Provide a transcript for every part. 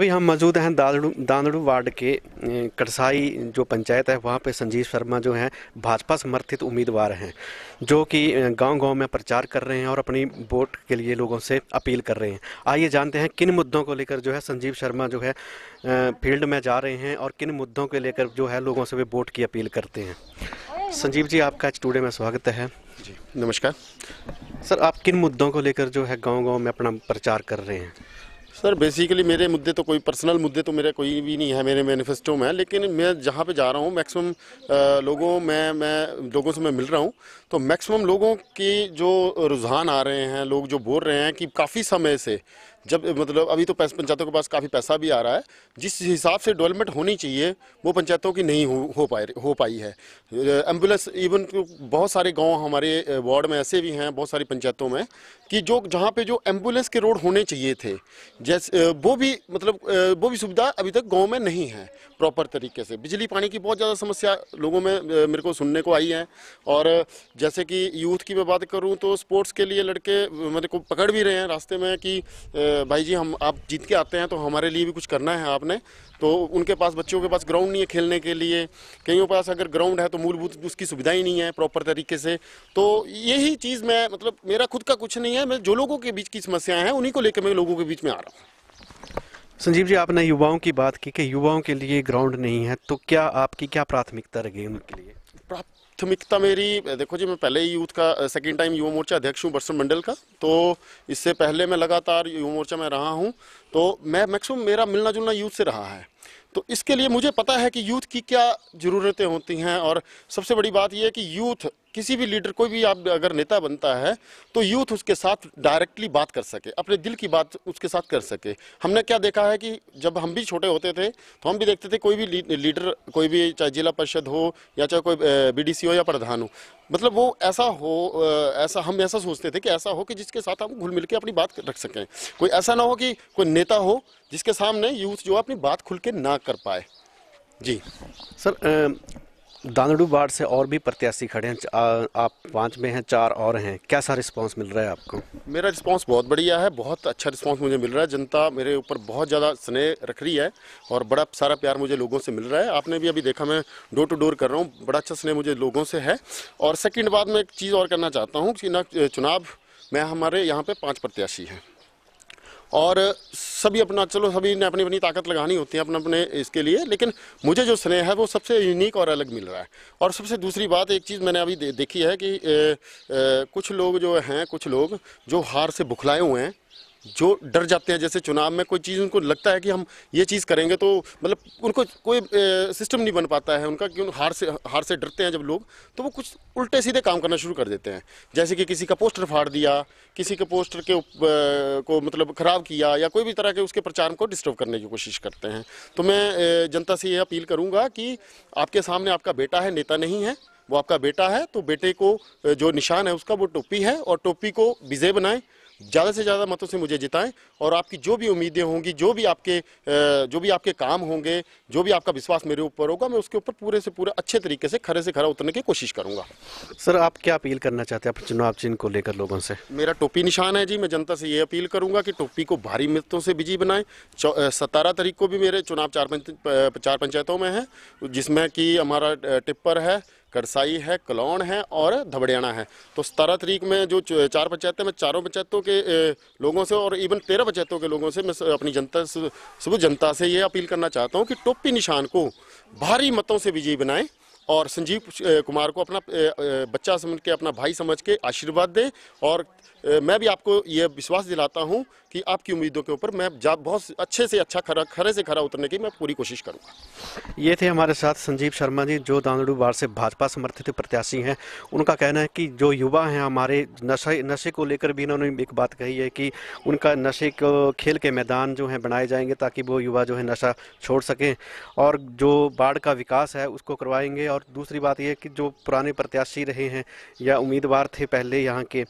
अभी हम मौजूद हैं दादड़ू दानड़ू वार्ड के कड़साई जो पंचायत है वहाँ पे संजीव शर्मा जो हैं भाजपा समर्थित उम्मीदवार हैं जो कि गांव गांव में प्रचार कर रहे हैं और अपनी वोट के लिए लोगों से अपील कर रहे हैं आइए जानते हैं किन मुद्दों को लेकर जो है संजीव शर्मा जो है फील्ड में जा रहे हैं और किन मुद्दों को लेकर जो है लोगों से वे वोट की अपील करते हैं संजीव जी आपका स्टूडियो में स्वागत है जी नमस्कार सर आप किन मुद्दों को लेकर जो है गाँव गाँव में अपना प्रचार कर रहे हैं सर बेसिकली मेरे मुद्दे तो कोई पर्सनल मुद्दे तो मेरे कोई भी नहीं है मेरे मैनिफेस्टो में लेकिन मैं जहाँ पे जा रहा हूँ मैक्सिमम लोगों में मैं लोगों से मैं मिल रहा हूँ तो मैक्सिमम लोगों की जो रुझान आ रहे हैं लोग जो बोल रहे हैं कि काफ़ी समय से जब मतलब अभी तो पंचायतों के पास काफ़ी पैसा भी आ रहा है जिस हिसाब से डेवलपमेंट होनी चाहिए वो पंचायतों की नहीं हो, हो पाई हो पाई है एम्बुलेंस इवन तो बहुत सारे गांव हमारे वार्ड में ऐसे भी हैं बहुत सारी पंचायतों में कि जो जहाँ पे जो एम्बुलेंस के रोड होने चाहिए थे जैसे वो भी मतलब वो भी सुविधा अभी तक गाँव में नहीं है प्रॉपर तरीके से बिजली पानी की बहुत ज़्यादा समस्या लोगों में मेरे को सुनने को आई है और जैसे कि यूथ की मैं बात करूँ तो स्पोर्ट्स के लिए लड़के मेरे को पकड़ भी रहे हैं रास्ते में कि भाई जी हम आप जीत के आते हैं तो हमारे लिए भी कुछ करना है आपने तो उनके पास बच्चों के पास ग्राउंड नहीं है खेलने के लिए कईयों पास अगर ग्राउंड है तो मूलभूत उसकी सुविधा ही नहीं है प्रॉपर तरीके से तो यही चीज़ मैं मतलब मेरा खुद का कुछ नहीं है मैं जो लोगों के बीच की समस्याएं हैं उन्हीं को लेकर मैं लोगों के बीच में आ रहा हूँ संजीव जी आपने युवाओं की बात की कि युवाओं के लिए ग्राउंड नहीं है तो क्या आपकी क्या प्राथमिकता रहेगी उनके लिए प्राथमिकता मेरी देखो जी मैं पहले ही यूथ का सेकेंड टाइम युवा मोर्चा अध्यक्ष हूँ बरसम मंडल का तो इससे पहले मैं लगातार युवा मोर्चा में रहा हूँ तो मैं मैक्सिमम मेरा मिलना जुलना यूथ से रहा है तो इसके लिए मुझे पता है कि यूथ की क्या ज़रूरतें होती हैं और सबसे बड़ी बात यह है कि यूथ किसी भी लीडर कोई भी आप अगर नेता बनता है तो यूथ उसके साथ डायरेक्टली बात कर सके अपने दिल की बात उसके साथ कर सके हमने क्या देखा है कि जब हम भी छोटे होते थे तो हम भी देखते थे कोई भी लीडर कोई भी चाहे जिला परिषद हो या चाहे कोई बीडीसी हो या प्रधान हो मतलब वो ऐसा हो ऐसा हम ऐसा सोचते थे कि ऐसा हो कि जिसके साथ हम घुल मिल के अपनी बात रख सकें कोई ऐसा ना हो कि कोई नेता हो जिसके सामने यूथ जो अपनी बात खुल के ना कर पाए जी सर दानडू वार्ड से और भी प्रत्याशी खड़े हैं आ, आप पांच में हैं चार और हैं कैसा रिस्पांस मिल रहा है आपको मेरा रिस्पांस बहुत बढ़िया है बहुत अच्छा रिस्पांस मुझे मिल रहा है जनता मेरे ऊपर बहुत ज़्यादा स्नेह रख रही है और बड़ा सारा प्यार मुझे लोगों से मिल रहा है आपने भी अभी देखा मैं डोर टू डोर कर रहा हूँ बड़ा अच्छा स्नेह मुझे लोगों से है और सेकेंड बात मैं एक चीज़ और करना चाहता हूँ कि चुनाव में हमारे यहाँ पर पाँच प्रत्याशी हैं और सभी अपना चलो सभी ने अपनी अपनी ताकत लगानी होती है अपने अपने इसके लिए लेकिन मुझे जो स्नेह है वो सबसे यूनिक और अलग मिल रहा है और सबसे दूसरी बात एक चीज़ मैंने अभी दे, देखी है कि ए, ए, कुछ लोग जो हैं कुछ लोग जो हार से बुखलाए हुए हैं जो डर जाते हैं जैसे चुनाव में कोई चीज़ उनको लगता है कि हम ये चीज़ करेंगे तो मतलब उनको कोई ए, सिस्टम नहीं बन पाता है उनका क्यों हार से हार से डरते हैं जब लोग तो वो कुछ उल्टे सीधे काम करना शुरू कर देते हैं जैसे कि किसी का पोस्टर फाड़ दिया किसी के पोस्टर के उप, ए, को मतलब ख़राब किया या कोई भी तरह के उसके प्रचार को डिस्टर्ब करने की कोशिश करते हैं तो मैं ए, जनता से ये अपील करूँगा कि आपके सामने आपका बेटा है नेता नहीं है वो आपका बेटा है तो बेटे को जो निशान है उसका वो टोपी है और टोपी को विजय बनाएँ ज़्यादा से ज़्यादा मतों से मुझे जिताएं और आपकी जो भी उम्मीदें होंगी जो भी आपके जो भी आपके काम होंगे जो भी आपका विश्वास मेरे ऊपर होगा मैं उसके ऊपर पूरे से पूरे अच्छे तरीके से खरे से खरा उतरने की कोशिश करूंगा सर आप क्या अपील करना चाहते हैं आप चुनाव चिन्ह को लेकर लोगों से मेरा टोपी निशान है जी मैं जनता से ये अपील करूँगा कि टोपी को भारी मतों से बिजी बनाएं सतारह तारीख को भी मेरे चुनाव चार पंच, चार पंचायतों में है जिसमें कि हमारा टिप्पर है करसाई है कलौन है और धबड़ियाना है तो सतारह तरीक में जो चार पंचायतें मैं चारों पंचायतों के लोगों से और इवन तेरह पंचायतों के लोगों से मैं अपनी जनता सुबह जनता से ये अपील करना चाहता हूँ कि टोपी निशान को भारी मतों से विजयी बनाएं और संजीव कुमार को अपना बच्चा समझ के अपना भाई समझ के आशीर्वाद दें और मैं भी आपको ये विश्वास दिलाता हूँ कि आपकी उम्मीदों के ऊपर मैं बहुत अच्छे से अच्छा खरा खरे से खरा उतरने की मैं पूरी कोशिश करूँगा ये थे हमारे साथ संजीव शर्मा जी जो दानडू बाढ़ से भाजपा समर्थित प्रत्याशी हैं उनका कहना है कि जो युवा हैं हमारे नशे नशे को लेकर भी इन्होंने एक बात कही है कि उनका नशे को खेल के मैदान जो हैं बनाए जाएंगे ताकि वो युवा जो है नशा छोड़ सकें और जो बाढ़ का विकास है उसको करवाएंगे और दूसरी बात यह कि जो पुराने प्रत्याशी रहे हैं या उम्मीदवार थे पहले यहाँ के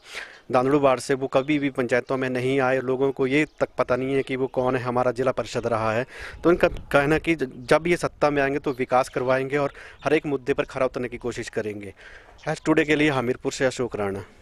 दानड़ू बाढ़ से वो कभी भी पंचायतों में नहीं आए लोगों लोगों को ये तक पता नहीं है कि वो कौन है हमारा ज़िला परिषद रहा है तो इनका कहना कि जब ये सत्ता में आएंगे तो विकास करवाएंगे और हर एक मुद्दे पर खरा उतरने की कोशिश करेंगे टुडे के लिए हमीरपुर से अशोक राणा